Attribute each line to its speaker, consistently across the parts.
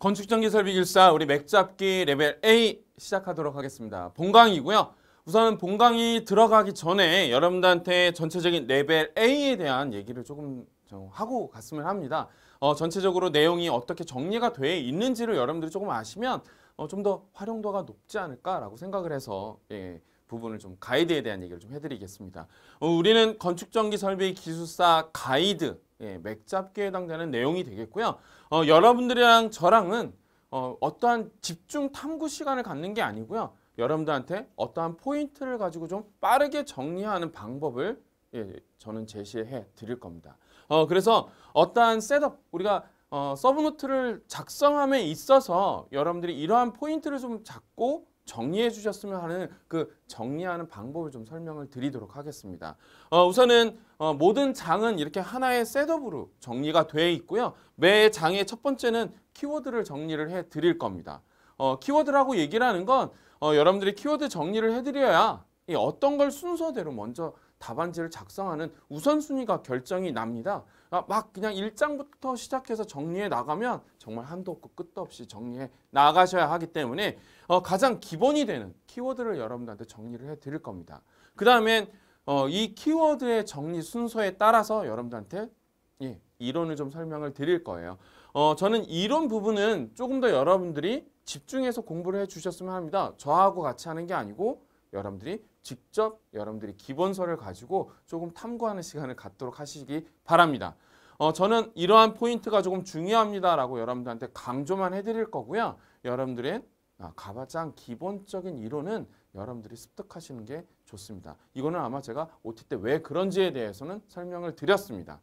Speaker 1: 건축전기설비 길사 우리 맥잡기 레벨 A 시작하도록 하겠습니다. 본강이고요. 우선은 본강이 들어가기 전에 여러분들한테 전체적인 레벨 A에 대한 얘기를 조금 하고 갔으면 합니다. 어, 전체적으로 내용이 어떻게 정리가 돼 있는지를 여러분들이 조금 아시면 어, 좀 더 활용도가 높지 않을까라고 생각을 해서 예, 부분을 좀 가이드에 대한 얘기를 좀 해드리겠습니다. 어, 우리는 건축전기설비 기술사 가이드 예, 맥잡기에 해당되는 내용이 되겠고요. 어, 여러분들이랑 저랑은 어, 어떠한 집중 탐구 시간을 갖는 게 아니고요. 여러분들한테 어떠한 포인트를 가지고 좀 빠르게 정리하는 방법을 예, 저는 제시해 드릴 겁니다. 어, 그래서 어떠한 셋업, 우리가 어, 서브노트를 작성함에 있어서 여러분들이 이러한 포인트를 좀 잡고 정리해 주셨으면 하는 그 정리하는 방법을 좀 설명을 드리도록 하겠습니다. 어, 우선은 어, 모든 장은 이렇게 하나의 셋업으로 정리가 돼 있고요. 매 장의 첫 번째는 키워드를 정리를 해 드릴 겁니다. 어, 키워드라고 얘기를 하는 건 어, 여러분들이 키워드 정리를 해 드려야 어떤 걸 순서대로 먼저 답안지를 작성하는 우선순위가 결정이 납니다. 아, 막 그냥 일장부터 시작해서 정리해 나가면 정말 한도 없고 끝도 없이 정리해 나가셔야 하기 때문에 어, 가장 기본이 되는 키워드를 여러분들한테 정리를 해 드릴 겁니다. 그 다음엔 어, 이 키워드의 정리 순서에 따라서 여러분들한테 예, 이론을 좀 설명을 드릴 거예요. 어, 저는 이론 부분은 조금 더 여러분들이 집중해서 공부를 해 주셨으면 합니다. 저하고 같이 하는 게 아니고 여러분들이 직접 여러분들이 기본서를 가지고 조금 탐구하는 시간을 갖도록 하시기 바랍니다. 어, 저는 이러한 포인트가 조금 중요합니다라고 여러분들한테 강조만 해드릴 거고요. 여러분들의 아, 가장 기본적인 이론은 여러분들이 습득하시는 게 좋습니다. 이거는 아마 제가 OT 때왜 그런지에 대해서는 설명을 드렸습니다.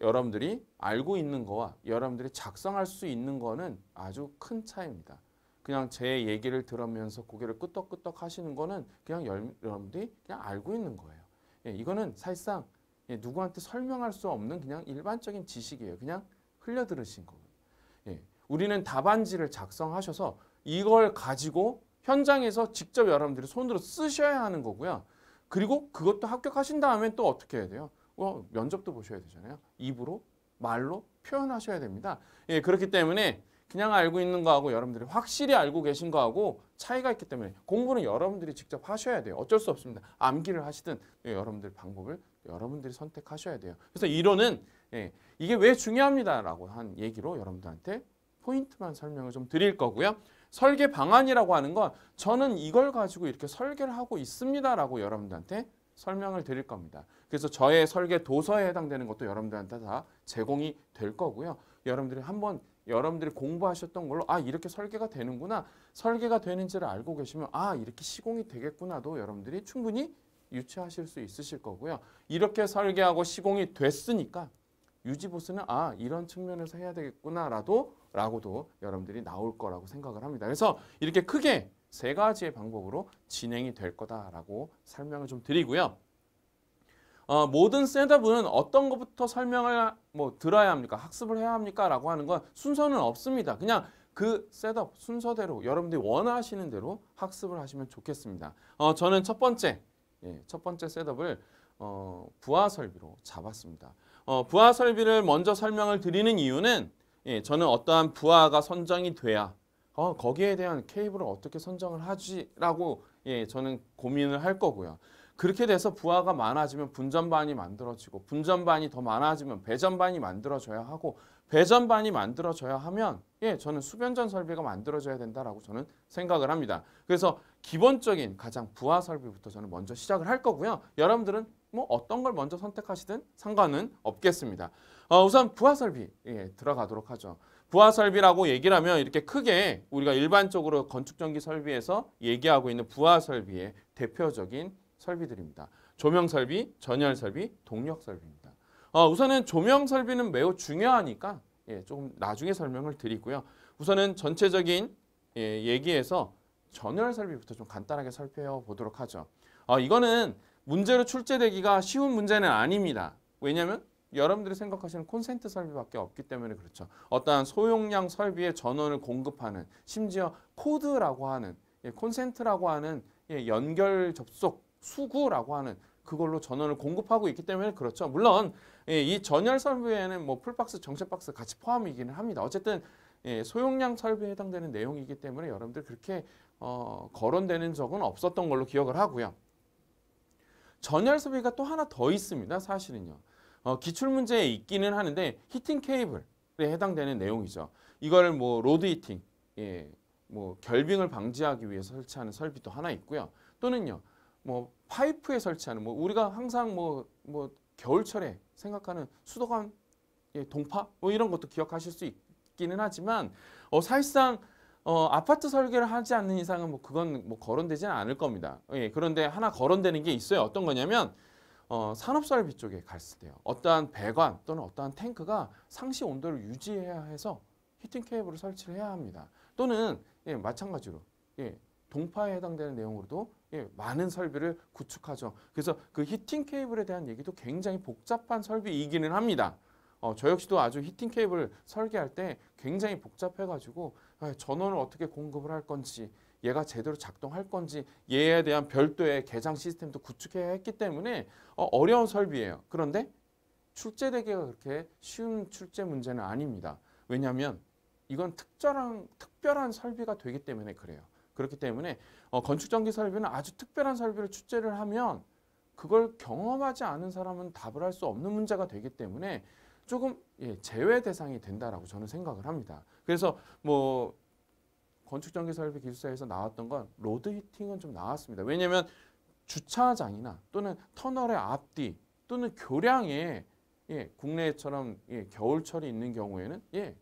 Speaker 1: 여러분들이 알고 있는 거와 여러분들이 작성할 수 있는 거는 아주 큰 차이입니다. 그냥 제 얘기를 들으면서 고개를 끄덕끄덕 하시는 거는 그냥 여러분들이 그냥 알고 있는 거예요. 예, 이거는 사실상 예, 누구한테 설명할 수 없는 그냥 일반적인 지식이에요. 그냥 흘려 들으신 거예요. 예, 우리는 답안지를 작성하셔서 이걸 가지고 현장에서 직접 여러분들이 손으로 쓰셔야 하는 거고요. 그리고 그것도 합격하신 다음에 또 어떻게 해야 돼요? 어, 면접도 보셔야 되잖아요. 입으로, 말로 표현하셔야 됩니다. 예, 그렇기 때문에 그냥 알고 있는 거하고 여러분들이 확실히 알고 계신 거하고 차이가 있기 때문에 공부는 여러분들이 직접 하셔야 돼요. 어쩔 수 없습니다. 암기를 하시든 예, 여러분들 방법을 여러분들이 선택하셔야 돼요. 그래서 이론은 예, 이게 왜 중요합니다라고 한 얘기로 여러분들한테 포인트만 설명을 좀 드릴 거고요. 설계 방안이라고 하는 건 저는 이걸 가지고 이렇게 설계를 하고 있습니다라고 여러분들한테 설명을 드릴 겁니다. 그래서 저의 설계 도서에 해당되는 것도 여러분들한테 다 제공이 될 거고요. 여러분들이 한번 여러분들이 공부하셨던 걸로 아 이렇게 설계가 되는구나 설계가 되는지를 알고 계시면 아 이렇게 시공이 되겠구나도 여러분들이 충분히 유추하실 수 있으실 거고요. 이렇게 설계하고 시공이 됐으니까 유지보수는 아 이런 측면에서 해야 되겠구나라도 라고도 여러분들이 나올 거라고 생각을 합니다. 그래서 이렇게 크게 세 가지의 방법으로 진행이 될 거다라고 설명을 좀 드리고요. 어, 모든 셋업은 어떤 것부터 설명을 뭐 들어야 합니까? 학습을 해야 합니까? 라고 하는 건 순서는 없습니다. 그냥 그 셋업 순서대로 여러분들이 원하시는 대로 학습을 하시면 좋겠습니다. 어, 저는 첫 번째, 예, 첫 번째 셋업을 어, 부하 설비로 잡았습니다. 어, 부하 설비를 먼저 설명을 드리는 이유는 예, 저는 어떠한 부하가 선정이 돼야 어, 거기에 대한 케이블을 어떻게 선정을 하지라고 예, 저는 고민을 할 거고요. 그렇게 돼서 부하가 많아지면 분전반이 만들어지고 분전반이 더 많아지면 배전반이 만들어져야 하고 배전반이 만들어져야 하면 예 저는 수변전 설비가 만들어져야 된다라고 저는 생각을 합니다. 그래서 기본적인 가장 부하 설비부터 저는 먼저 시작을 할 거고요. 여러분들은 뭐 어떤 걸 먼저 선택하시든 상관은 없겠습니다. 어, 우선 부하 설비 예, 들어가도록 하죠. 부하 설비라고 얘기를 하면 이렇게 크게 우리가 일반적으로 건축 전기 설비에서 얘기하고 있는 부하 설비의 대표적인 설비들입니다. 조명 설비, 전열 설비, 동력 설비입니다. 어, 우선은 조명 설비는 매우 중요하니까 예, 조금 나중에 설명을 드리고요. 우선은 전체적인 예, 얘기에서 전열 설비부터 좀 간단하게 살펴보도록 하죠. 어, 이거는 문제로 출제되기가 쉬운 문제는 아닙니다. 왜냐하면 여러분들이 생각하시는 콘센트 설비밖에 없기 때문에 그렇죠. 어떠한 소용량 설비의 전원을 공급하는 심지어 코드라고 하는 예, 콘센트라고 하는 예, 연결 접속 수구라고 하는 그걸로 전원을 공급하고 있기 때문에 그렇죠. 물론 예, 이 전열 설비에는 뭐 풀박스, 정체박스 같이 포함이기는 합니다. 어쨌든 예, 소용량 설비에 해당되는 내용이기 때문에 여러분들 그렇게 어, 거론되는 적은 없었던 걸로 기억을 하고요. 전열 설비가 또 하나 더 있습니다. 사실은요. 어, 기출문제에 있기는 하는데 히팅 케이블에 해당되는 내용이죠. 이걸 뭐 로드 히팅, 예, 뭐 결빙을 방지하기 위해 서 설치하는 설비도 하나 있고요. 또는요. 뭐 파이프에 설치하는 뭐 우리가 항상 뭐뭐 뭐 겨울철에 생각하는 수도관 예, 동파 뭐 이런 것도 기억하실 수 있기는 하지만 어, 사실상 어, 아파트 설계를 하지 않는 이상은 뭐 그건 뭐 거론되지는 않을 겁니다. 예, 그런데 하나 거론되는 게 있어요. 어떤 거냐면 어, 산업설비 쪽에 갔을 때요. 어떠한 배관 또는 어떠한 탱크가 상시 온도를 유지해야 해서 히팅 케이블을 설치를 해야 합니다. 또는 예, 마찬가지로 예, 동파에 해당되는 내용으로도 예, 많은 설비를 구축하죠. 그래서 그 히팅 케이블에 대한 얘기도 굉장히 복잡한 설비이기는 합니다. 어, 저 역시도 아주 히팅 케이블 설계할 때 굉장히 복잡해가지고 아, 전원을 어떻게 공급을 할 건지 얘가 제대로 작동할 건지 얘에 대한 별도의 개장 시스템도 구축해야 했기 때문에 어, 어려운 설비예요. 그런데 출제되기가 그렇게 쉬운 출제 문제는 아닙니다. 왜냐하면 이건 특별한, 특별한 설비가 되기 때문에 그래요. 그렇기 때문에 어, 건축전기 설비는 아주 특별한 설비를 축제를 하면 그걸 경험하지 않은 사람은 답을 할 수 없는 문제가 되기 때문에 조금 예, 제외 대상이 된다라고 저는 생각을 합니다. 그래서 뭐 건축전기 설비 기술사에서 나왔던 건 로드 히팅은 좀 나왔습니다. 왜냐하면 주차장이나 또는 터널의 앞뒤 또는 교량에 예, 국내처럼 예, 겨울철이 있는 경우에는 예,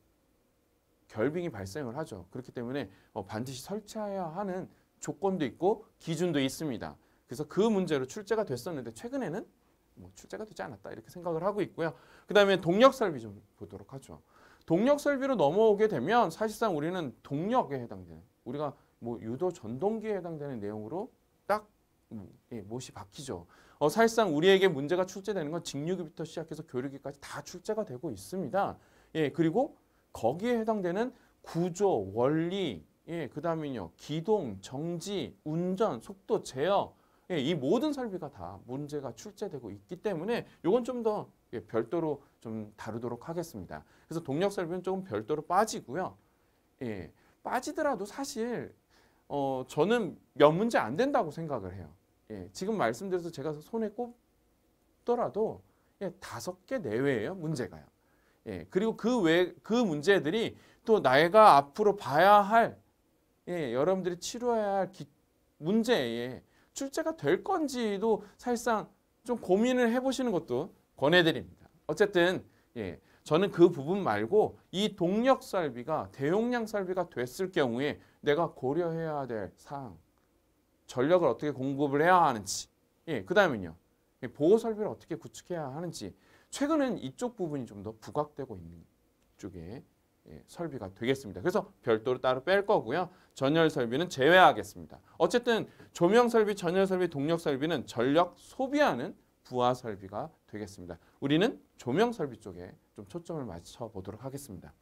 Speaker 1: 결빙이 발생을 하죠. 그렇기 때문에 어, 반드시 설치해야 하는 조건도 있고 기준도 있습니다. 그래서 그 문제로 출제가 됐었는데 최근에는 뭐 출제가 되지 않았다 이렇게 생각을 하고 있고요. 그 다음에 동력 설비 좀 보도록 하죠. 동력 설비로 넘어오게 되면 사실상 우리는 동력에 해당되는 우리가 뭐 유도 전동기에 해당되는 내용으로 딱 뭐, 예, 못이 박히죠. 어, 사실상 우리에게 문제가 출제되는 건 직류기부터 시작해서 교류기까지 다 출제가 되고 있습니다. 예, 그리고 거기에 해당되는 구조, 원리, 예, 그 다음에요. 기동, 정지, 운전, 속도 제어 예, 이 모든 설비가 다 문제가 출제되고 있기 때문에 이건 좀더 예, 별도로 좀 다루도록 하겠습니다. 그래서 동력 설비는 조금 별도로 빠지고요. 예, 빠지더라도 사실 어, 저는 몇 문제 안 된다고 생각을 해요. 예, 지금 말씀드려서 제가 손에 꼽더라도 예, 다섯 개 내외예요, 문제가요. 예, 그리고 그 외, 그 문제들이 또나 내가 앞으로 봐야 할, 예, 여러분들이 치료해야 할 기, 문제에 출제가 될 건지도 사실상 좀 고민을 해보시는 것도 권해드립니다. 어쨌든, 예, 저는 그 부분 말고 이 동력 설비가 대용량 설비가 됐을 경우에 내가 고려해야 될 사항, 전력을 어떻게 공급을 해야 하는지, 예, 그 다음은요, 예, 보호 설비를 어떻게 구축해야 하는지, 최근엔 이쪽 부분이 좀 더 부각되고 있는 쪽에 예, 설비가 되겠습니다. 그래서 별도로 따로 뺄 거고요. 전열 설비는 제외하겠습니다. 어쨌든 조명 설비, 전열 설비, 동력 설비는 전력 소비하는 부하 설비가 되겠습니다. 우리는 조명 설비 쪽에 좀 초점을 맞춰 보도록 하겠습니다.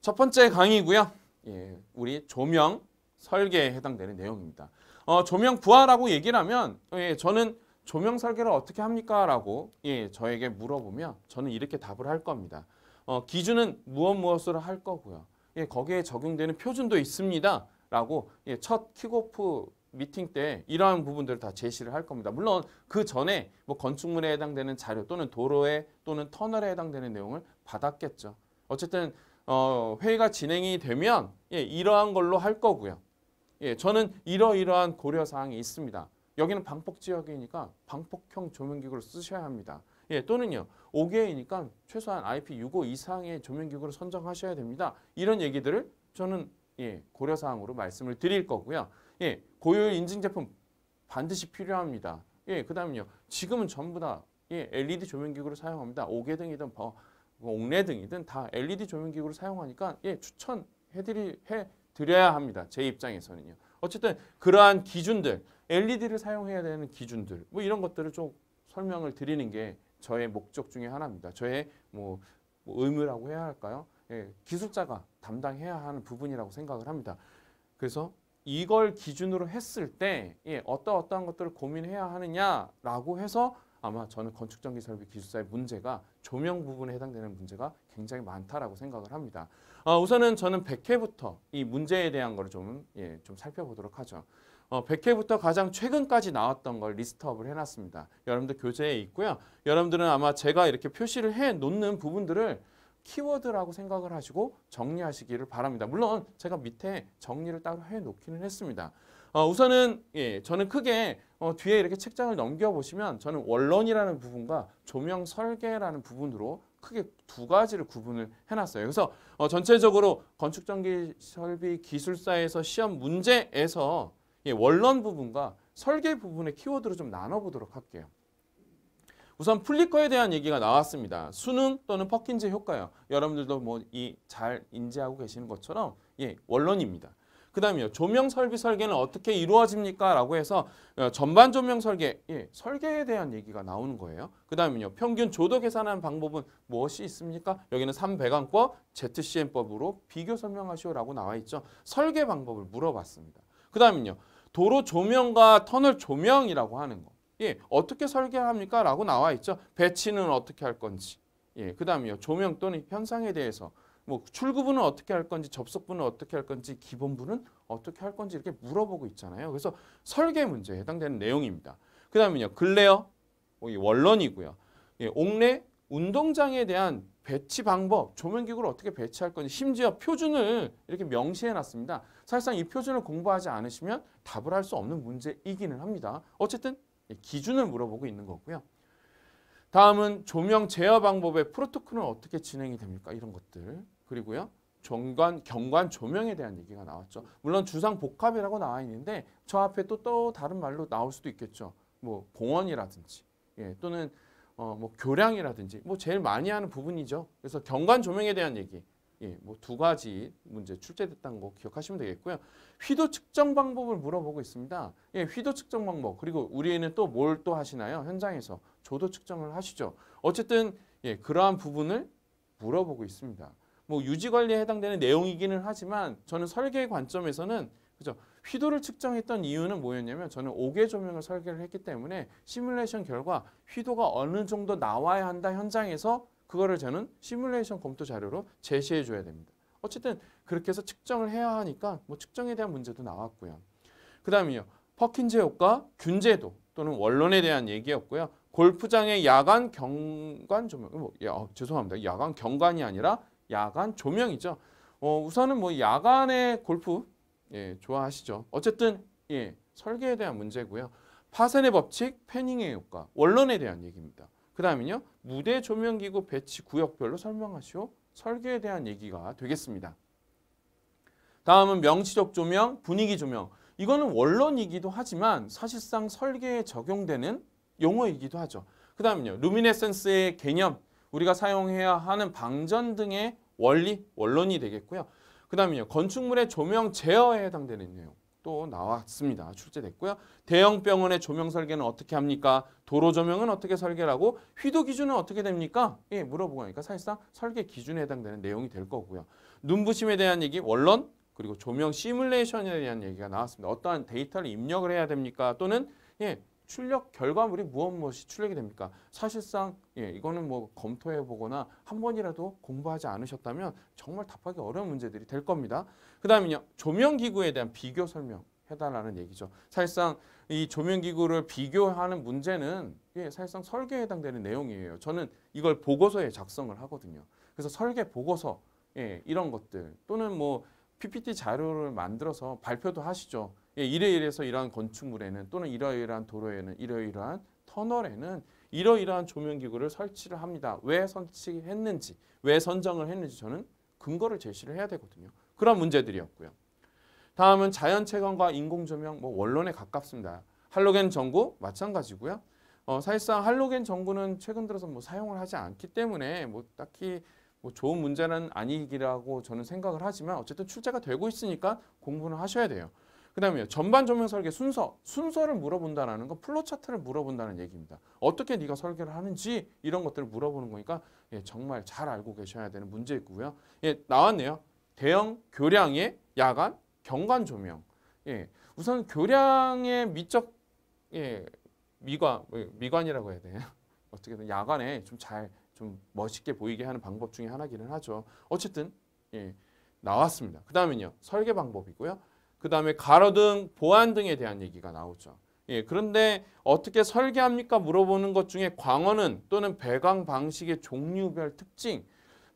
Speaker 1: 첫 번째 강의고요. 예, 우리 조명 설계에 해당되는 내용입니다. 어, 조명 부하라고 얘기를 하면 예, 저는 조명 설계를 어떻게 합니까? 라고 예, 저에게 물어보면 저는 이렇게 답을 할 겁니다. 어, 기준은 무엇 무엇으로 할 거고요. 예, 거기에 적용되는 표준도 있습니다. 라고 예, 첫 킥오프 미팅 때 이러한 부분들을 다 제시를 할 겁니다. 물론 그 전에 뭐 건축물에 해당되는 자료 또는 도로에 또는 터널에 해당되는 내용을 받았겠죠. 어쨌든 어, 회의가 진행이 되면 예, 이러한 걸로 할 거고요. 예, 저는 이러이러한 고려사항이 있습니다. 여기는 방폭 지역이니까 방폭형 조명기구를 쓰셔야 합니다. 예, 또는요. 5개이니까 최소한 IP65 이상의 조명기구를 선정하셔야 됩니다. 이런 얘기들을 저는 예, 고려사항으로 말씀을 드릴 거고요. 예, 고효 인증 제품 반드시 필요합니다. 예, 그 다음은요. 지금은 전부 다 예, LED 조명기구를 사용합니다. 5개 등이든 버, 뭐 옥레 등이든 다 LED 조명기구를 사용하니까 예, 추천 해드려야 합니다. 제 입장에서는요. 어쨌든 그러한 기준들 LED를 사용해야 되는 기준들 뭐 이런 것들을 좀 설명을 드리는 게 저의 목적 중에 하나입니다. 저의 뭐, 뭐 의무라고 해야 할까요? 예, 기술자가 담당해야 하는 부분이라고 생각을 합니다. 그래서 이걸 기준으로 했을 때 예, 어떠 어떠한 것들을 고민해야 하느냐라고 해서 아마 저는 건축전기설비 기술사의 문제가 조명 부분에 해당되는 문제가 굉장히 많다라고 생각을 합니다. 아, 우선은 저는 100회부터 이 문제에 대한 걸 좀, 예, 좀 살펴보도록 하죠. 어, 100회부터 가장 최근까지 나왔던 걸 리스트업을 해놨습니다. 여러분들 교재에 있고요. 여러분들은 아마 제가 이렇게 표시를 해놓는 부분들을 키워드라고 생각을 하시고 정리하시기를 바랍니다. 물론 제가 밑에 정리를 따로 해놓기는 했습니다. 어, 우선은 예, 저는 크게 어, 뒤에 이렇게 책장을 넘겨보시면 저는 원론이라는 부분과 조명 설계라는 부분으로 크게 두 가지를 구분을 해놨어요. 그래서 어, 전체적으로 건축전기설비 기술사에서 시험 문제에서 예, 원론 부분과 설계 부분의 키워드로 좀 나눠보도록 할게요. 우선 플리커에 대한 얘기가 나왔습니다. 수능 또는 퍼킨즈 효과요. 여러분들도 뭐 이 잘 인지하고 계시는 것처럼 예, 원론입니다. 그다음에 조명 설비 설계는 어떻게 이루어집니까? 라고 해서 어, 전반 조명 설계, 예, 설계에 대한 얘기가 나오는 거예요. 그다음에 평균 조도 계산하는 방법은 무엇이 있습니까? 여기는 3배관법, ZCM법으로 비교 설명하시오라고 나와 있죠. 설계 방법을 물어봤습니다. 그 다음에요. 도로 조명과 터널 조명이라고 하는 거. 예, 어떻게 설계합니까? 라고 나와 있죠. 배치는 어떻게 할 건지. 예, 그다음에 조명 또는 현상에 대해서 뭐 출구부는 어떻게 할 건지 접속부는 어떻게 할 건지 기본부는 어떻게 할 건지 이렇게 물어보고 있잖아요. 그래서 설계 문제에 해당되는 내용입니다. 그다음에 글레어, 뭐 원론이고요. 예, 옥내, 운동장에 대한 배치 방법, 조명기구를 어떻게 배치할 건지 심지어 표준을 이렇게 명시해놨습니다. 사실상 이 표준을 공부하지 않으시면 답을 할 수 없는 문제이기는 합니다. 어쨌든 기준을 물어보고 있는 거고요. 다음은 조명 제어 방법의 프로토콜은 어떻게 진행이 됩니까? 이런 것들. 그리고요. 경관, 경관 조명에 대한 얘기가 나왔죠. 물론 주상 복합이라고 나와 있는데 저 앞에 또, 또 다른 말로 나올 수도 있겠죠. 뭐 공원이라든지 예, 또는 어, 뭐 교량이라든지 뭐 제일 많이 하는 부분이죠. 그래서 경관 조명에 대한 얘기. 예, 뭐두 가지 문제 출제됐다는 거 기억하시면 되겠고요. 휘도 측정 방법을 물어보고 있습니다. 예, 휘도 측정 방법. 그리고 우리는 또 뭘 또 하시나요? 현장에서 조도 측정을 하시죠. 어쨌든 예, 그러한 부분을 물어보고 있습니다. 뭐 유지 관리에 해당되는 내용이기는 하지만 저는 설계 관점에서는 그죠? 휘도를 측정했던 이유는 뭐였냐면 저는 5개 조명을 설계를 했기 때문에 시뮬레이션 결과 휘도가 어느 정도 나와야 한다 현장에서 그거를 저는 시뮬레이션 검토 자료로 제시해 줘야 됩니다. 어쨌든 그렇게 해서 측정을 해야 하니까 뭐 측정에 대한 문제도 나왔고요. 그 다음이요. 퍼킨제 효과, 균제도 또는 원론에 대한 얘기였고요. 골프장의 야간 경관 조명, 어, 뭐, 야, 어, 죄송합니다. 야간 경관이 아니라 야간 조명이죠. 어, 우선은 뭐 야간의 골프 예, 좋아하시죠. 어쨌든 예, 설계에 대한 문제고요. 파센의 법칙, 패닝의 효과, 원론에 대한 얘기입니다. 그 다음은요. 무대 조명기구 배치 구역별로 설명하시오. 설계에 대한 얘기가 되겠습니다. 다음은 명치적 조명, 분위기 조명. 이거는 원론이기도 하지만 사실상 설계에 적용되는 용어이기도 하죠. 그 다음은요. 루미네센스의 개념, 우리가 사용해야 하는 방전 등의 원리, 원론이 되겠고요. 그 다음에요. 건축물의 조명 제어에 해당되는 내용 또 나왔습니다. 출제됐고요. 대형 병원의 조명 설계는 어떻게 합니까? 도로 조명은 어떻게 설계라고? 휘도 기준은 어떻게 됩니까? 예, 물어보고 하니까 사실상 설계 기준에 해당되는 내용이 될 거고요. 눈부심에 대한 얘기, 원론, 그리고 조명 시뮬레이션에 대한 얘기가 나왔습니다. 어떠한 데이터를 입력을 해야 됩니까? 또는 예, 출력 결과물이 무엇 무엇이 출력이 됩니까? 사실상 예, 이거는 뭐 검토해 보거나 한 번이라도 공부하지 않으셨다면 정말 답하기 어려운 문제들이 될 겁니다. 그다음에요. 조명 기구에 대한 비교 설명 해달라는 얘기죠. 사실상 이 조명기구를 비교하는 문제는 예, 사실상 설계에 해당되는 내용이에요. 저는 이걸 보고서에 작성을 하거든요. 그래서 설계 보고서 예, 이런 것들 또는 뭐 PPT 자료를 만들어서 발표도 하시죠. 예, 이러이러해서 이러한 건축물에는 또는 이러이러한 도로에는 이러이러한 터널에는 이러이러한 조명기구를 설치를 합니다. 왜 설치했는지, 왜 선정을 했는지 저는 근거를 제시를 해야 되거든요. 그런 문제들이었고요. 다음은 자연채광과 인공조명, 뭐 원론에 가깝습니다. 할로겐 전구 마찬가지고요. 어, 사실상 할로겐 전구는 최근 들어서 뭐 사용을 하지 않기 때문에 뭐 딱히 뭐 좋은 문제는 아니기라고 저는 생각을 하지만 어쨌든 출제가 되고 있으니까 공부는 하셔야 돼요. 그 다음에 전반 조명 설계 순서, 순서를 물어본다는 건 플로 차트를 물어본다는 얘기입니다. 어떻게 네가 설계를 하는지 이런 것들을 물어보는 거니까 예, 정말 잘 알고 계셔야 되는 문제이고요. 예, 나왔네요. 대형 교량의 야간 경관 조명. 예, 우선 교량의 미적 예, 미관 뭐 미관이라고 해야 되요 어떻게든 야간에 좀 잘좀 좀 멋있게 보이게 하는 방법 중에 하나기는 하죠. 어쨌든 예, 나왔습니다. 그 다음은요 설계 방법이고요. 그 다음에 가로등, 보안 등에 대한 얘기가 나오죠. 예, 그런데 어떻게 설계합니까? 물어보는 것 중에 광원은 또는 배광 방식의 종류별 특징,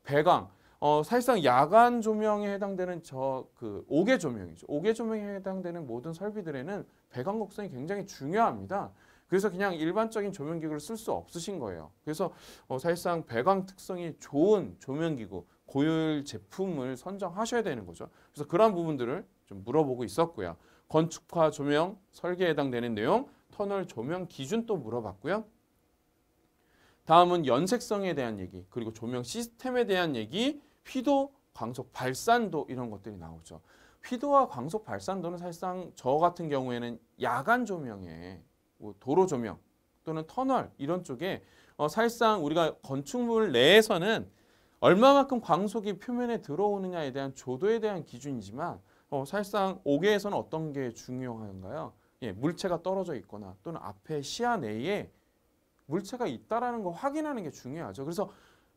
Speaker 1: 배광, 어, 사실상 야간 조명에 해당되는 저그 옥외 조명이죠. 옥외 조명에 해당되는 모든 설비들에는 배광 곡선이 굉장히 중요합니다. 그래서 그냥 일반적인 조명기구를 쓸 수 없으신 거예요. 그래서 어, 사실상 배광 특성이 좋은 조명기구, 고율 제품을 선정하셔야 되는 거죠. 그래서 그런 부분들을 좀 물어보고 있었고요. 건축화 조명 설계에 해당되는 내용, 터널 조명 기준도 물어봤고요. 다음은 연색성에 대한 얘기, 그리고 조명 시스템에 대한 얘기, 휘도, 광속 발산도 이런 것들이 나오죠. 휘도와 광속 발산도는 사실상 저 같은 경우에는 야간 조명에 뭐 도로 조명 또는 터널 이런 쪽에 어, 사실상 우리가 건축물 내에서는 얼마만큼 광속이 표면에 들어오느냐에 대한 조도에 대한 기준이지만 어, 사실상 옥개에서는 어떤 게 중요한가요? 예, 물체가 떨어져 있거나 또는 앞에 시야 내에 물체가 있다라는 거 확인하는 게 중요하죠. 그래서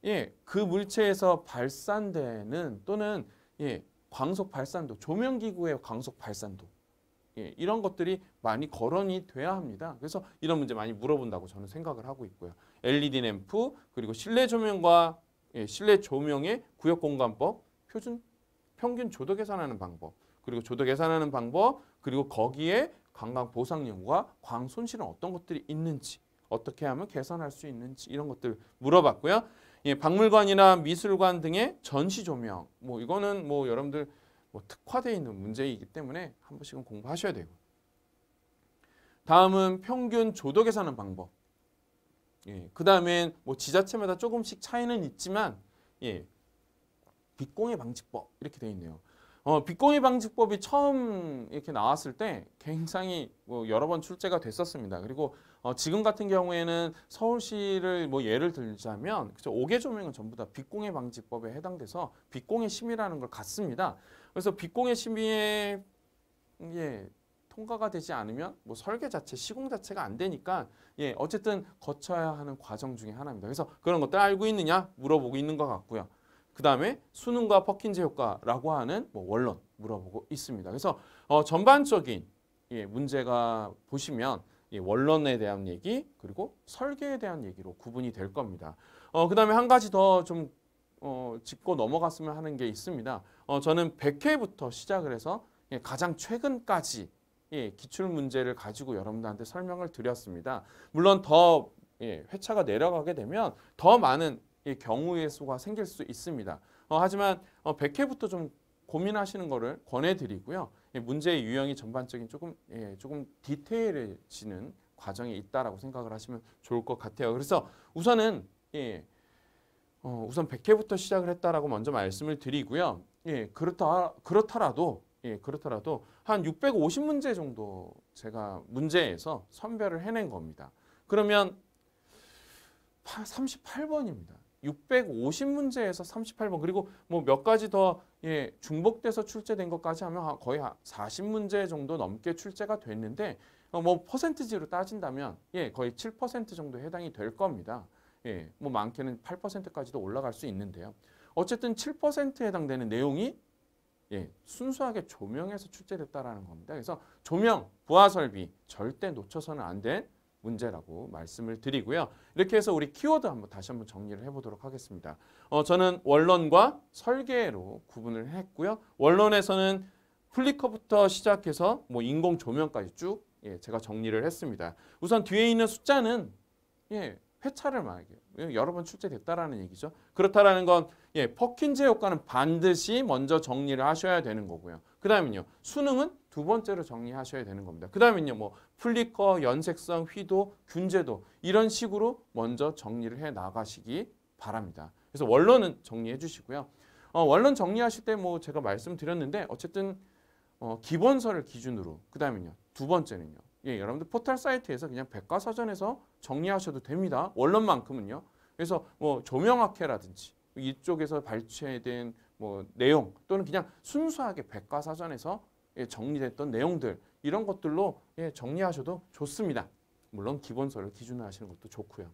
Speaker 1: 예, 그 물체에서 발산되는 또는 예, 광속 발산도, 조명 기구의 광속 발산도 예, 이런 것들이 많이 거론이 돼야 합니다. 그래서 이런 문제 많이 물어본다고 저는 생각을 하고 있고요. LED 램프 그리고 실내 조명과 예, 실내 조명의 구역 공간법 표준 평균 조도 계산하는 방법, 그리고 조도 계산하는 방법, 그리고 거기에 관광 보상 연구와 광 손실은 어떤 것들이 있는지, 어떻게 하면 개선할 수 있는지 이런 것들 물어봤고요. 예, 박물관이나 미술관 등의 전시 조명, 뭐 이거는 뭐 여러분들 뭐 특화되어 있는 문제이기 때문에 한 번씩은 공부하셔야 되고. 다음은 평균 조도 계산하는 방법. 예, 그 다음엔 뭐 지자체마다 조금씩 차이는 있지만, 예, 빚공해 방지법 이렇게 돼 있네요. 어, 빚공해 방지법이 처음 이렇게 나왔을 때 굉장히 뭐 여러 번 출제가 됐었습니다. 그리고 어, 지금 같은 경우에는 서울시를 뭐 예를 들자면 그죠 5개 조명은 전부 다 빚공해 방지법에 해당돼서 빚공해 심의라는 걸 갖습니다. 그래서 빚공해 심의에 예, 통과가 되지 않으면 뭐 설계 자체, 시공 자체가 안 되니까 예, 어쨌든 거쳐야 하는 과정 중에 하나입니다. 그래서 그런 것들 알고 있느냐 물어보고 있는 것 같고요. 그 다음에 수능과 퍼킨즈 효과라고 하는 뭐 원론 물어보고 있습니다. 그래서 어, 전반적인 예, 문제가 보시면 예, 원론에 대한 얘기 그리고 설계에 대한 얘기로 구분이 될 겁니다. 어, 그 다음에 한 가지 더좀 어, 짚고 넘어갔으면 하는 게 있습니다. 어, 저는 100회부터 시작을 해서 예, 가장 최근까지 예, 기출문제를 가지고 여러분들한테 설명을 드렸습니다. 물론 더 예, 회차가 내려가게 되면 더 많은 이 경우의 수가 생길 수 있습니다. 어, 하지만 어, 100회부터 좀 고민하시는 것을 권해드리고요. 문제의 유형이 전반적인 조금 예, 조금 디테일해지는 과정에 있다라고 생각을 하시면 좋을 것 같아요. 그래서 우선은 예, 어, 우선 100회부터 시작을 했다라고 먼저 말씀을 드리고요. 예, 그렇다 그렇다라도 예, 그렇더라도 한 650문제 정도 제가 문제에서 선별을 해낸 겁니다. 그러면 38번입니다. 650문제에서 38번 그리고 뭐 몇 가지 더 예, 중복돼서 출제된 것까지 하면 거의 40문제 정도 넘게 출제가 됐는데 어, 뭐퍼센티지로 따진다면 예, 거의 7% 정도 해당이 될 겁니다. 예, 뭐 많게는 8%까지도 올라갈 수 있는데요. 어쨌든 7%에 해당되는 내용이 예, 순수하게 조명에서 출제됐다라는 겁니다. 그래서 조명, 부하 설비 절대 놓쳐서는 안된 문제라고 말씀을 드리고요. 이렇게 해서 우리 키워드 한번 다시 한번 정리를 해보도록 하겠습니다. 어, 저는 원론과 설계로 구분을 했고요. 원론에서는 플리커부터 시작해서 뭐 인공 조명까지 쭉 예, 제가 정리를 했습니다. 우선 뒤에 있는 숫자는 예, 회차를 말해요. 예, 여러 번 출제됐다라는 얘기죠. 그렇다라는 건 예, 퍼킨즈 효과는 반드시 먼저 정리를 하셔야 되는 거고요. 그 다음은요. 수능은 두 번째로 정리하셔야 되는 겁니다. 그다음에는뭐 플리커, 연색성, 휘도, 균제도 이런 식으로 먼저 정리를 해 나가시기 바랍니다. 그래서 원론은 정리해 주시고요. 어, 원론 정리하실 때 뭐 제가 말씀드렸는데 어쨌든 어, 기본서를 기준으로 그 다음에는요. 두 번째는요. 예, 여러분들 포털 사이트에서 그냥 백과사전에서 정리하셔도 됩니다. 원론만큼은요. 그래서 뭐 조명학회라든지 이쪽에서 발췌된 뭐 내용 또는 그냥 순수하게 백과사전에서 예, 정리됐던 내용들 이런 것들로 예, 정리하셔도 좋습니다. 물론 기본서를 기준으로 하시는 것도 좋고요.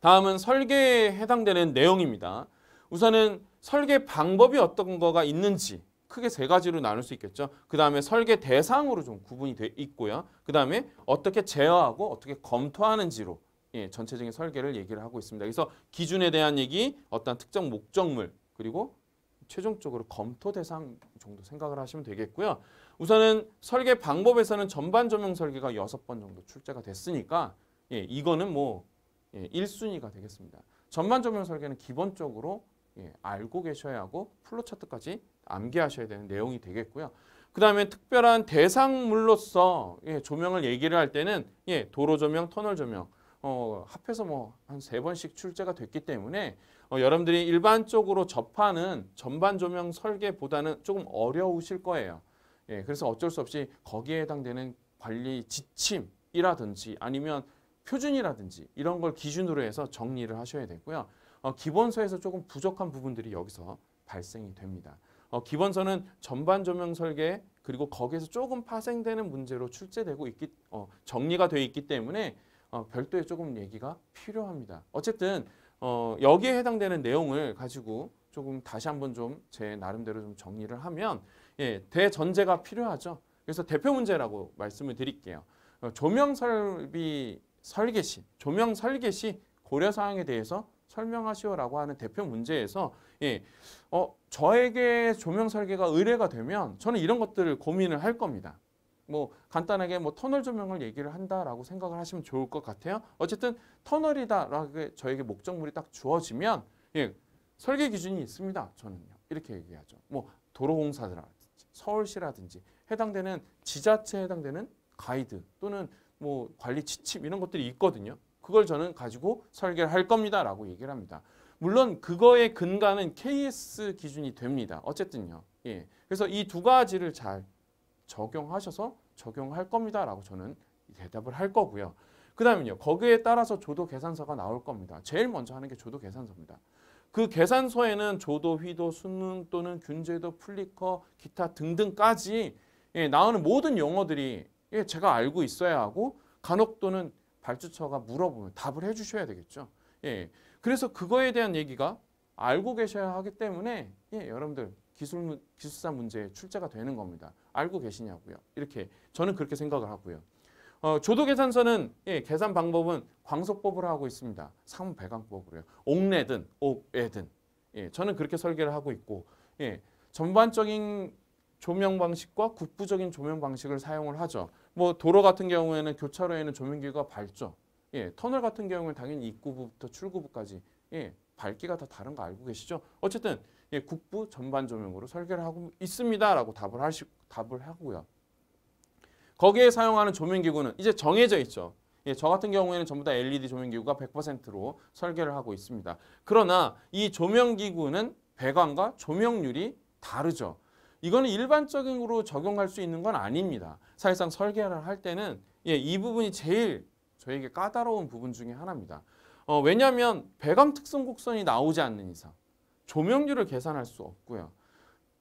Speaker 1: 다음은 설계에 해당되는 내용입니다. 우선은 설계 방법이 어떤 거가 있는지 크게 세 가지로 나눌 수 있겠죠. 그 다음에 설계 대상으로 좀 구분이 돼 있고요. 그 다음에 어떻게 제어하고 어떻게 검토하는지로 예, 전체적인 설계를 얘기를 하고 있습니다. 그래서 기준에 대한 얘기, 어떤 특정 목적물, 그리고 최종적으로 검토 대상 정도 생각을 하시면 되겠고요. 우선은 설계 방법에서는 전반 조명 설계가 여번 정도 출제가 됐으니까 예, 이거는 뭐 예, 1순위가 되겠습니다. 전반 조명 설계는 기본적으로 예, 알고 계셔야 하고 플로차트까지 암기하셔야 되는 내용이 되겠고요. 그 다음에 특별한 대상물로서 예, 조명을 얘기를 할 때는 예, 도로 조명, 터널 조명 어, 합해서 뭐 한 세 번씩 출제가 됐기 때문에 어, 여러분들이 일반적으로 접하는 전반 조명 설계보다는 조금 어려우실 거예요. 예, 그래서 어쩔 수 없이 거기에 해당되는 관리 지침이라든지 아니면 표준이라든지 이런 걸 기준으로 해서 정리를 하셔야 되고요. 어, 기본서에서 조금 부족한 부분들이 여기서 발생이 됩니다. 어, 기본서는 전반 조명 설계 그리고 거기에서 조금 파생되는 문제로 출제되고 있기 어, 정리가 되어 있기 때문에 어, 별도의 조금 얘기가 필요합니다. 어쨌든 어, 여기에 해당되는 내용을 가지고 조금 다시 한번 좀 제 나름대로 좀 정리를 하면 예, 대전제가 필요하죠. 그래서 대표 문제라고 말씀을 드릴게요. 어, 조명 설비 설계시, 조명 설계시 고려 사항에 대해서 설명하시오라고 하는 대표 문제에서 예, 어, 저에게 조명 설계가 의뢰가 되면 저는 이런 것들을 고민을 할 겁니다. 뭐 간단하게 뭐 터널 조명을 얘기를 한다라고 생각을 하시면 좋을 것 같아요. 어쨌든 터널이다라고 저에게 목적물이 딱 주어지면 예, 설계 기준이 있습니다. 저는요. 이렇게 얘기하죠. 뭐 도로공사라든지 서울시라든지 해당되는 지자체에 해당되는 가이드 또는 뭐 관리 지침 이런 것들이 있거든요. 그걸 저는 가지고 설계를 할 겁니다. 라고 얘기를 합니다. 물론 그거의 근간은 KS 기준이 됩니다. 어쨌든요. 예. 그래서 이 두 가지를 잘 적용하셔서 적용할 겁니다라고 저는 대답을 할 거고요. 그 다음은요. 거기에 따라서 조도 계산서가 나올 겁니다. 제일 먼저 하는 게 조도 계산서입니다. 그 계산서에는 조도, 휘도, 수능 또는 균제도, 플리커, 기타 등등까지 예, 나오는 모든 용어들이 예, 제가 알고 있어야 하고 간혹 또는 발주처가 물어보면 답을 해주셔야 되겠죠. 예, 그래서 그거에 대한 얘기가 알고 계셔야 하기 때문에 예, 여러분들 기술, 기술사 문제 출제가 되는 겁니다. 알고 계시냐고요. 이렇게 저는 그렇게 생각을 하고요. 어, 조도 계산서는 예, 계산 방법은 광속법으로 하고 있습니다. 상배강법으로요. 옥내든 옥외든 예, 저는 그렇게 설계를 하고 있고 예, 전반적인 조명 방식과 국부적인 조명 방식을 사용을 하죠. 뭐 도로 같은 경우에는 교차로에는 조명기가 밝죠. 예, 터널 같은 경우는 당연히 입구부부터 출구부까지 예, 밝기가 다 다른 거 알고 계시죠? 어쨌든 예, 국부 전반 조명으로 설계를 하고 있습니다라고 답을 하시 답을 하고요. 거기에 사용하는 조명 기구는 이제 정해져 있죠. 예, 저 같은 경우에는 전부 다 LED 조명 기구가 100%로 설계를 하고 있습니다. 그러나 이 조명 기구는 배관과 조명률이 다르죠. 이거는 일반적으로 적용할 수 있는 건 아닙니다. 사실상 설계를 할 때는 예, 이 부분이 제일 저에게 까다로운 부분 중에 하나입니다. 어, 왜냐하면 배감 특성 곡선이 나오지 않는 이상 조명률을 계산할 수 없고요.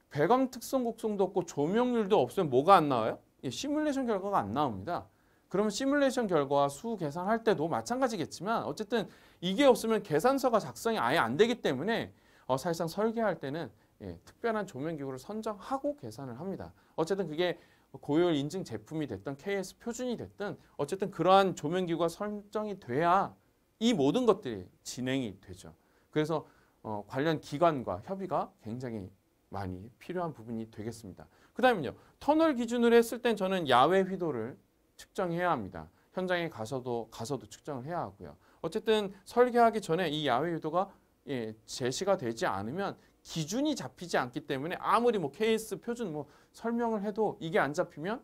Speaker 1: 배감 특성 곡성도 없고 조명률도 없으면 뭐가 안 나와요? 예, 시뮬레이션 결과가 안 나옵니다. 그러면 시뮬레이션 결과 와수 계산할 때도 마찬가지겠지만 어쨌든 이게 없으면 계산서가 작성이 아예 안 되기 때문에 어, 사실상 설계할 때는 예, 특별한 조명기구를 선정하고 계산을 합니다. 어쨌든 그게 고열 인증 제품이 됐든 KS 표준이 됐든 어쨌든 그러한 조명기구가 설정이 돼야 이 모든 것들이 진행이 되죠. 그래서 어, 관련 기관과 협의가 굉장히 많이 필요한 부분이 되겠습니다. 그 다음은요. 터널 기준으로 했을 땐 저는 야외 휘도를 측정해야 합니다. 현장에 가서도 가서도 측정을 해야 하고요. 어쨌든 설계하기 전에 이 야외 유도가 예, 제시가 되지 않으면 기준이 잡히지 않기 때문에 아무리 뭐 케이스 표준 뭐 설명을 해도 이게 안 잡히면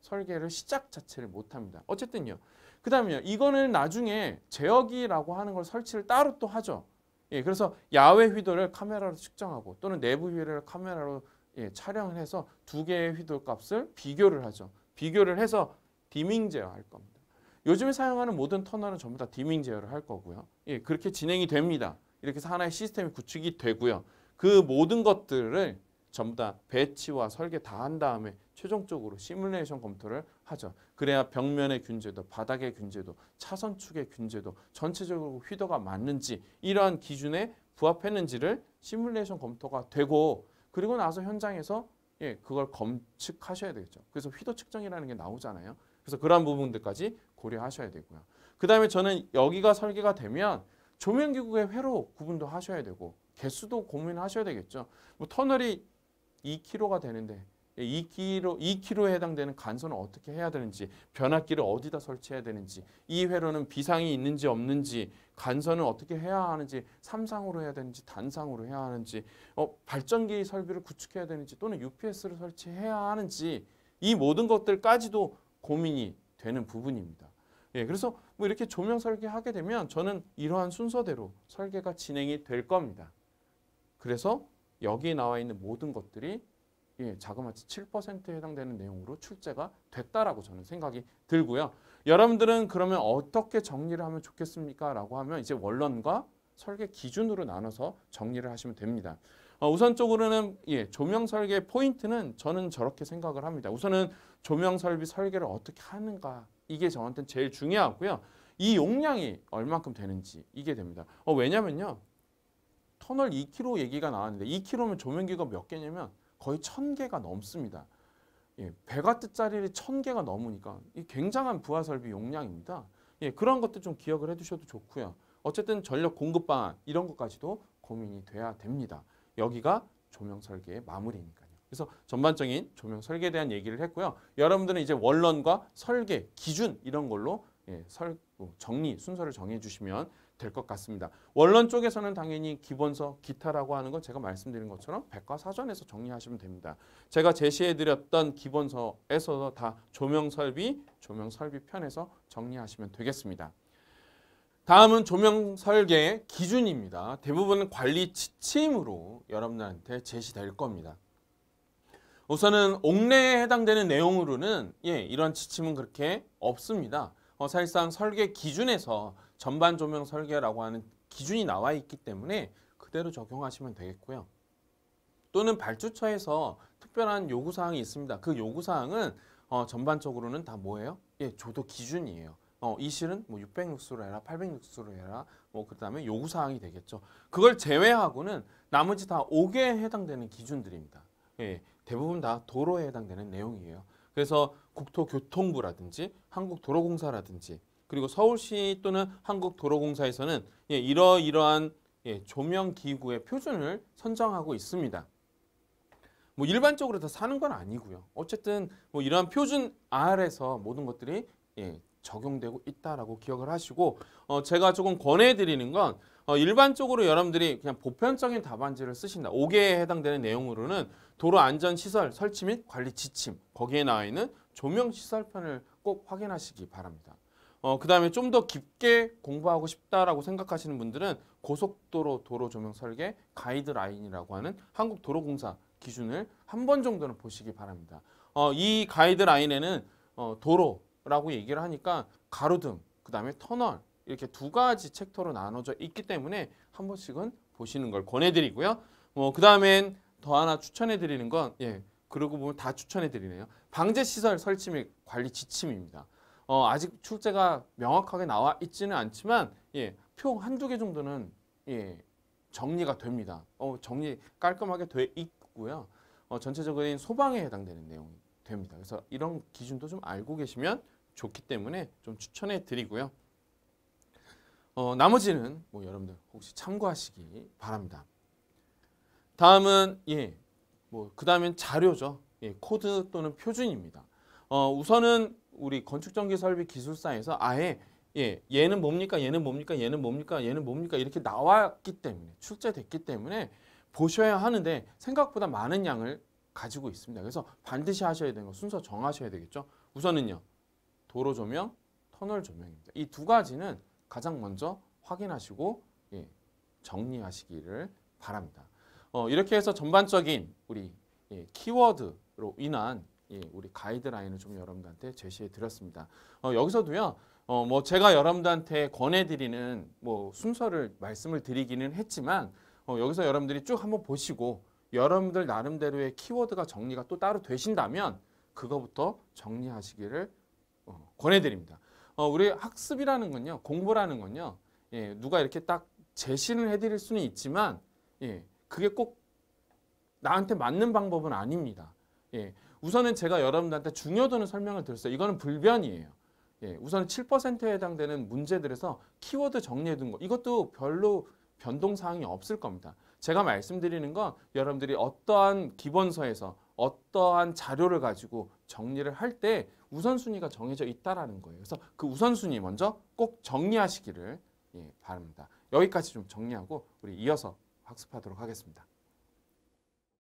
Speaker 1: 설계를 시작 자체를 못 합니다. 어쨌든요. 그다음에 이거는 나중에 제어기라고 하는 걸 설치를 따로 또 하죠. 예, 그래서 야외 휘도를 카메라로 측정하고 또는 내부 휘도를 카메라로 예, 촬영을 해서 두 개의 휘도 값을 비교를 하죠. 비교를 해서 디밍 제어할 겁니다. 요즘에 사용하는 모든 터널은 전부 다 디밍 제어를 할 거고요. 예, 그렇게 진행이 됩니다. 이렇게 해서 하나의 시스템이 구축이 되고요. 그 모든 것들을 전부 다 배치와 설계 다 한 다음에 최종적으로 시뮬레이션 검토를 하죠. 그래야 벽면의 균제도, 바닥의 균제도, 차선축의 균제도, 전체적으로 휘도가 맞는지 이러한 기준에 부합했는지를 시뮬레이션 검토가 되고 그리고 나서 현장에서 예, 그걸 검측하셔야 되겠죠. 그래서 휘도 측정이라는 게 나오잖아요. 그래서 그러한 부분들까지 고려하셔야 되고요. 그 다음에 저는 여기가 설계가 되면 조명기구의 회로 구분도 하셔야 되고 개수도 고민하셔야 되겠죠. 뭐 터널이 2kg가 되는데 2kg, 2kg에 해당되는 간선을 어떻게 해야 되는지 변압기를 어디다 설치해야 되는지 이 회로는 비상이 있는지 없는지 간선을 어떻게 해야 하는지 삼상으로 해야 되는지 단상으로 해야 하는지 어, 발전기 설비를 구축해야 되는지 또는 UPS를 설치해야 하는지 이 모든 것들까지도 고민이 되는 부분입니다. 예, 그래서 뭐 이렇게 조명 설계하게 되면 저는 이러한 순서대로 설계가 진행이 될 겁니다. 그래서 여기 에 나와 있는 모든 것들이 예, 자그마치 7%에 해당되는 내용으로 출제가 됐다라고 저는 생각이 들고요. 여러분들은 그러면 어떻게 정리를 하면 좋겠습니까? 라고 하면 이제 원론과 설계 기준으로 나눠서 정리를 하시면 됩니다. 어, 우선적으로는 예, 조명 설계 포인트는 저는 저렇게 생각을 합니다. 우선은 조명 설비 설계를 어떻게 하는가 이게 저한테는 제일 중요하고요. 이 용량이 얼만큼 되는지 이게 됩니다. 어, 왜냐면요. 터널 2km 얘기가 나왔는데 2km면 조명기가 몇 개냐면 거의 1000개가 넘습니다. 예, 100W짜리를 1000개가 넘으니까 굉장한 부하 설비 용량입니다. 예, 그런 것도 좀 기억을 해두셔도 좋고요. 어쨌든 전력 공급 방안 이런 것까지도 고민이 돼야 됩니다. 여기가 조명 설계의 마무리니까요. 그래서 전반적인 조명 설계에 대한 얘기를 했고요. 여러분들은 이제 원론과 설계, 기준 이런 걸로 예, 설, 뭐 정리, 순서를 정해주시면 될것 같습니다. 원론 쪽에서는 당연히 기본서, 기타라고 하는 건 제가 말씀드린 것처럼 백과사전에서 정리하시면 됩니다. 제가 제시해드렸던 기본서에서 다 조명설비, 조명설비 편에서 정리하시면 되겠습니다. 다음은 조명 설계 기준입니다. 대부분 관리 지침으로 여러분들한테 제시될 겁니다. 우선은 옥내에 해당되는 내용으로는 예, 이런 지침은 그렇게 없습니다. 어, 사실상 설계 기준에서 전반 조명 설계라고 하는 기준이 나와 있기 때문에 그대로 적용하시면 되겠고요. 또는 발주처에서 특별한 요구사항이 있습니다. 그 요구사항은 어, 전반적으로는 다 뭐예요? 예, 조도 기준이에요. 어, 이 실은 뭐 600육수로 해라, 800육수로 해라, 뭐 그 다음에 요구사항이 되겠죠. 그걸 제외하고는 나머지 다 5개에 해당되는 기준들입니다. 예, 대부분 다 도로에 해당되는 내용이에요. 그래서 국토교통부라든지 한국도로공사라든지 그리고 서울시 또는 한국도로공사에서는 예, 이러이러한 예, 조명 기구의 표준을 선정하고 있습니다. 뭐 일반적으로 다 사는 건 아니고요. 어쨌든 뭐 이러한 표준 아래서 모든 것들이 예, 적용되고 있다라고 기억을 하시고 어, 제가 조금 권해드리는 건 어, 일반적으로 여러분들이 그냥 보편적인 답안지를 쓰신다. 5개에 해당되는 내용으로는 도로안전시설 설치 및 관리 지침 거기에 나와 있는 조명시설편을 꼭 확인하시기 바랍니다. 어, 그 다음에 좀 더 깊게 공부하고 싶다라고 생각하시는 분들은 고속도로 도로 조명 설계 가이드라인이라고 하는 한국도로공사 기준을 한 번 정도는 보시기 바랍니다. 어, 이 가이드라인에는 어, 도로라고 얘기를 하니까 가로등, 그 다음에 터널 이렇게 두 가지 챕터로 나눠져 있기 때문에 한 번씩은 보시는 걸 권해드리고요. 뭐, 그 다음엔 더 하나 추천해드리는 건, 예, 그러고 보면 다 추천해드리네요. 방제시설 설치 및 관리 지침입니다. 어, 아직 출제가 명확하게 나와 있지는 않지만 예, 표 한두 개 정도는 예, 정리가 됩니다. 어, 정리 깔끔하게 돼 있고요. 어, 전체적인 소방에 해당되는 내용이 됩니다. 그래서 이런 기준도 좀 알고 계시면 좋기 때문에 좀 추천해 드리고요. 어, 나머지는 뭐 여러분들 혹시 참고하시기 바랍니다. 다음은 예, 뭐그 다음엔 자료죠. 예, 코드 또는 표준입니다. 어, 우선은 우리 건축전기설비 기술사에서 아예 예, 얘는 뭡니까? 얘는 뭡니까? 얘는 뭡니까? 얘는 뭡니까? 이렇게 나왔기 때문에 출제됐기 때문에 보셔야 하는데 생각보다 많은 양을 가지고 있습니다. 그래서 반드시 하셔야 되는 거 순서 정하셔야 되겠죠. 우선은요. 도로 조명, 터널 조명입니다. 이 두 가지는 가장 먼저 확인하시고 예, 정리하시기를 바랍니다. 어, 이렇게 해서 전반적인 우리 예, 키워드로 인한 이 우리 가이드라인을 좀 여러분들한테 제시해 드렸습니다. 어, 여기서도요. 어, 뭐 제가 여러분들한테 권해드리는 뭐 순서를 말씀을 드리기는 했지만 어, 여기서 여러분들이 쭉 한번 보시고 여러분들 나름대로의 키워드가 정리가 또 따로 되신다면 그거부터 정리하시기를 어, 권해드립니다. 어, 우리 학습이라는 건요. 공부라는 건요. 예, 누가 이렇게 딱 제시를 해드릴 수는 있지만 예, 그게 꼭 나한테 맞는 방법은 아닙니다. 예, 우선은 제가 여러분들한테 중요도는 설명을 드렸어요. 이거는 불변이에요. 예, 우선 7%에 해당되는 문제들에서 키워드 정리해둔 거 이것도 별로 변동사항이 없을 겁니다. 제가 말씀드리는 건 여러분들이 어떠한 기본서에서 어떠한 자료를 가지고 정리를 할 때 우선순위가 정해져 있다라는 거예요. 그래서 그 우선순위 먼저 꼭 정리하시기를 예, 바랍니다. 여기까지 좀 정리하고 우리 이어서 학습하도록 하겠습니다.